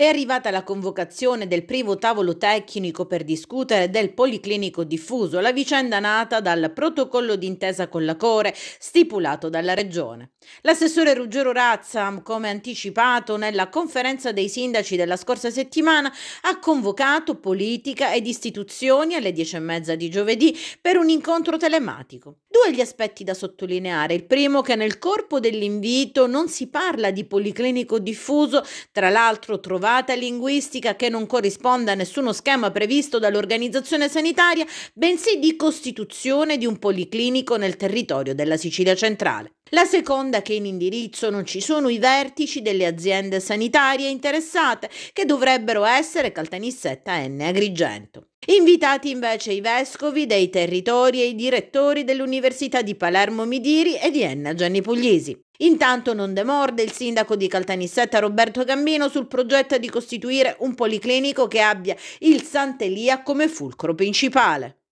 È arrivata la convocazione del primo tavolo tecnico per discutere del policlinico diffuso, la vicenda nata dal protocollo d'intesa con la Core stipulato dalla Regione. L'assessore Ruggero Razza, come anticipato nella conferenza dei sindaci della scorsa settimana, ha convocato politica ed istituzioni alle 10.30 di giovedì per un incontro telematico. Due gli aspetti da sottolineare. Il primo che nel corpo dell'invito non si parla di policlinico diffuso, tra l'altro trovato provata linguistica che non corrisponde a nessuno schema previsto dall'organizzazione sanitaria, bensì di costituzione di un policlinico nel territorio della Sicilia centrale. La seconda che in indirizzo non ci sono i vertici delle aziende sanitarie interessate, che dovrebbero essere Caltanissetta N Agrigento. Invitati invece i vescovi dei territori e i direttori dell'Università di Palermo Midiri e di Enna Gianni Puglisi. Intanto non demorde il sindaco di Caltanissetta Roberto Gambino sul progetto di costituire un policlinico che abbia il Sant'Elia come fulcro principale.